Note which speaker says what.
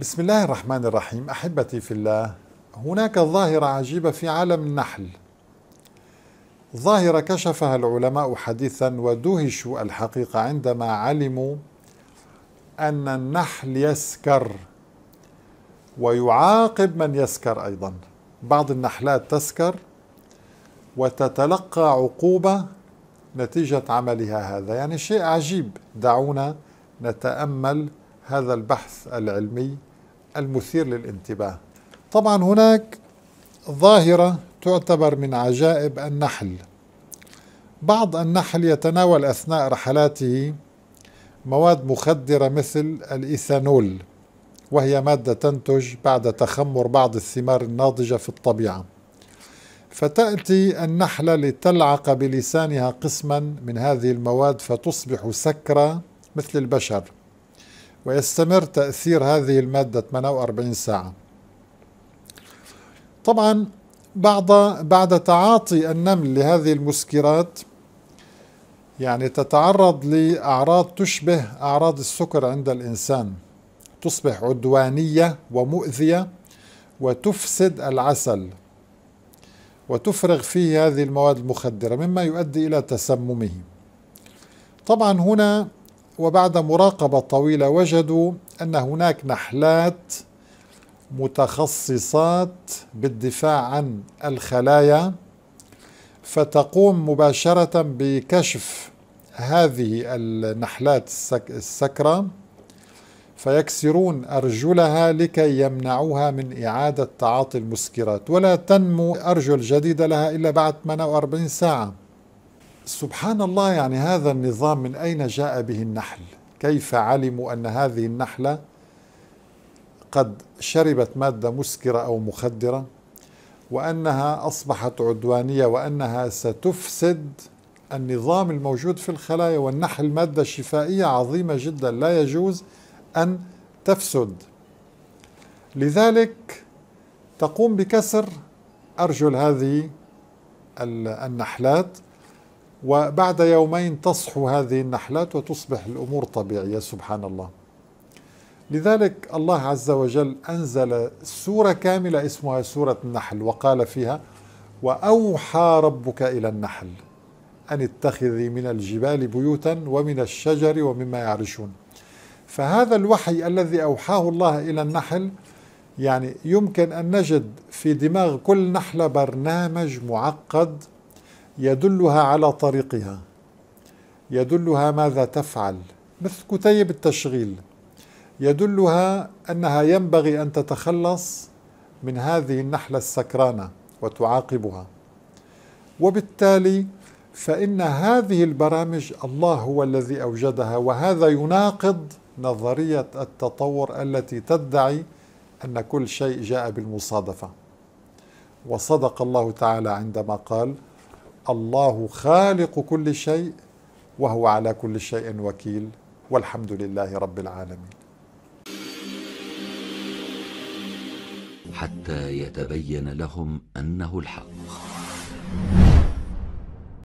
Speaker 1: بسم الله الرحمن الرحيم احبتي في الله هناك ظاهره عجيبه في عالم النحل ظاهره كشفها العلماء حديثا ودهشوا الحقيقه عندما علموا ان النحل يسكر ويعاقب من يسكر ايضا بعض النحلات تسكر وتتلقى عقوبه نتيجه عملها هذا يعني شيء عجيب دعونا نتامل هذا البحث العلمي المثير للانتباه طبعا هناك ظاهرة تعتبر من عجائب النحل بعض النحل يتناول أثناء رحلاته مواد مخدرة مثل الإيثانول وهي مادة تنتج بعد تخمر بعض الثمار الناضجة في الطبيعة فتأتي النحلة لتلعق بلسانها قسما من هذه المواد فتصبح سكرة مثل البشر ويستمر تأثير هذه المادة 48 ساعة طبعا بعد بعد تعاطي النمل لهذه المسكرات يعني تتعرض لأعراض تشبه أعراض السكر عند الإنسان تصبح عدوانية ومؤذية وتفسد العسل وتفرغ فيه هذه المواد المخدرة مما يؤدي إلى تسممه طبعا هنا وبعد مراقبة طويلة وجدوا أن هناك نحلات متخصصات بالدفاع عن الخلايا فتقوم مباشرة بكشف هذه النحلات السكرة فيكسرون أرجلها لكي يمنعوها من إعادة تعاطي المسكرات ولا تنمو أرجل جديدة لها إلا بعد 48 ساعة سبحان الله يعني هذا النظام من أين جاء به النحل كيف علموا أن هذه النحلة قد شربت مادة مسكرة أو مخدرة وأنها أصبحت عدوانية وأنها ستفسد النظام الموجود في الخلايا والنحل مادة شفائية عظيمة جدا لا يجوز أن تفسد لذلك تقوم بكسر أرجل هذه النحلات وبعد يومين تصحو هذه النحلات وتصبح الامور طبيعيه سبحان الله. لذلك الله عز وجل انزل سوره كامله اسمها سوره النحل وقال فيها: واوحى ربك الى النحل ان اتخذي من الجبال بيوتا ومن الشجر ومما يعرشون. فهذا الوحي الذي اوحاه الله الى النحل يعني يمكن ان نجد في دماغ كل نحله برنامج معقد يدلها على طريقها يدلها ماذا تفعل مثل كتيب التشغيل يدلها أنها ينبغي أن تتخلص من هذه النحلة السكرانة وتعاقبها وبالتالي فإن هذه البرامج الله هو الذي أوجدها وهذا يناقض نظرية التطور التي تدعي أن كل شيء جاء بالمصادفة وصدق الله تعالى عندما قال الله خالق كل شيء وهو على كل شيء وكيل والحمد لله رب العالمين حتى يتبين لهم انه الحق